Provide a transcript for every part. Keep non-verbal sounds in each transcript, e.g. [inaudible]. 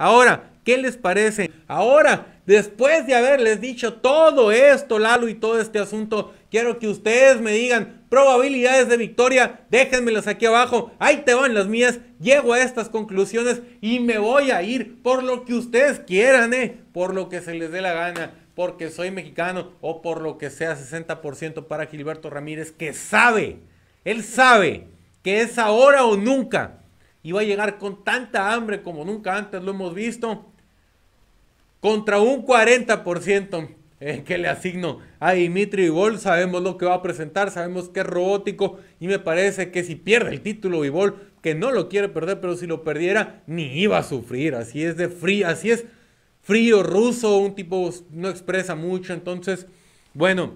Ahora, ¿qué les parece? Ahora, después de haberles dicho todo esto, Lalo, y todo este asunto, quiero que ustedes me digan probabilidades de victoria, déjenmelas aquí abajo, ahí te van las mías, llego a estas conclusiones y me voy a ir por lo que ustedes quieran, ¿eh? por lo que se les dé la gana, porque soy mexicano o por lo que sea 60% para Gilberto Ramírez, que sabe, él sabe que es ahora o nunca y va a llegar con tanta hambre como nunca antes lo hemos visto, contra un 40% eh, que le asigno a Dimitri Vivol. Sabemos lo que va a presentar, sabemos que es robótico y me parece que si pierde el título Vivol, que no lo quiere perder, pero si lo perdiera, ni iba a sufrir. Así es de frío, así es frío ruso, un tipo no expresa mucho. Entonces, bueno,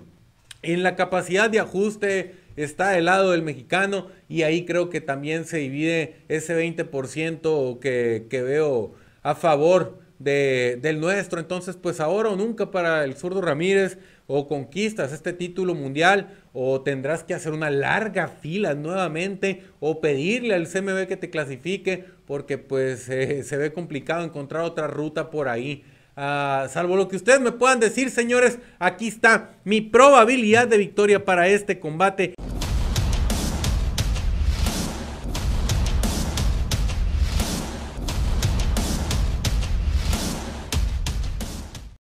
en la capacidad de ajuste está del lado del mexicano y ahí creo que también se divide ese 20% que, que veo a favor de, del nuestro. Entonces, pues ahora o nunca para el zurdo Ramírez, o conquistas este título mundial, o tendrás que hacer una larga fila nuevamente, o pedirle al CMB que te clasifique, porque pues [laughs] eh, se ve complicado encontrar otra ruta por ahí. Ah, salvo lo que ustedes me puedan decir, señores, aquí está mi probabilidad de victoria para este combate.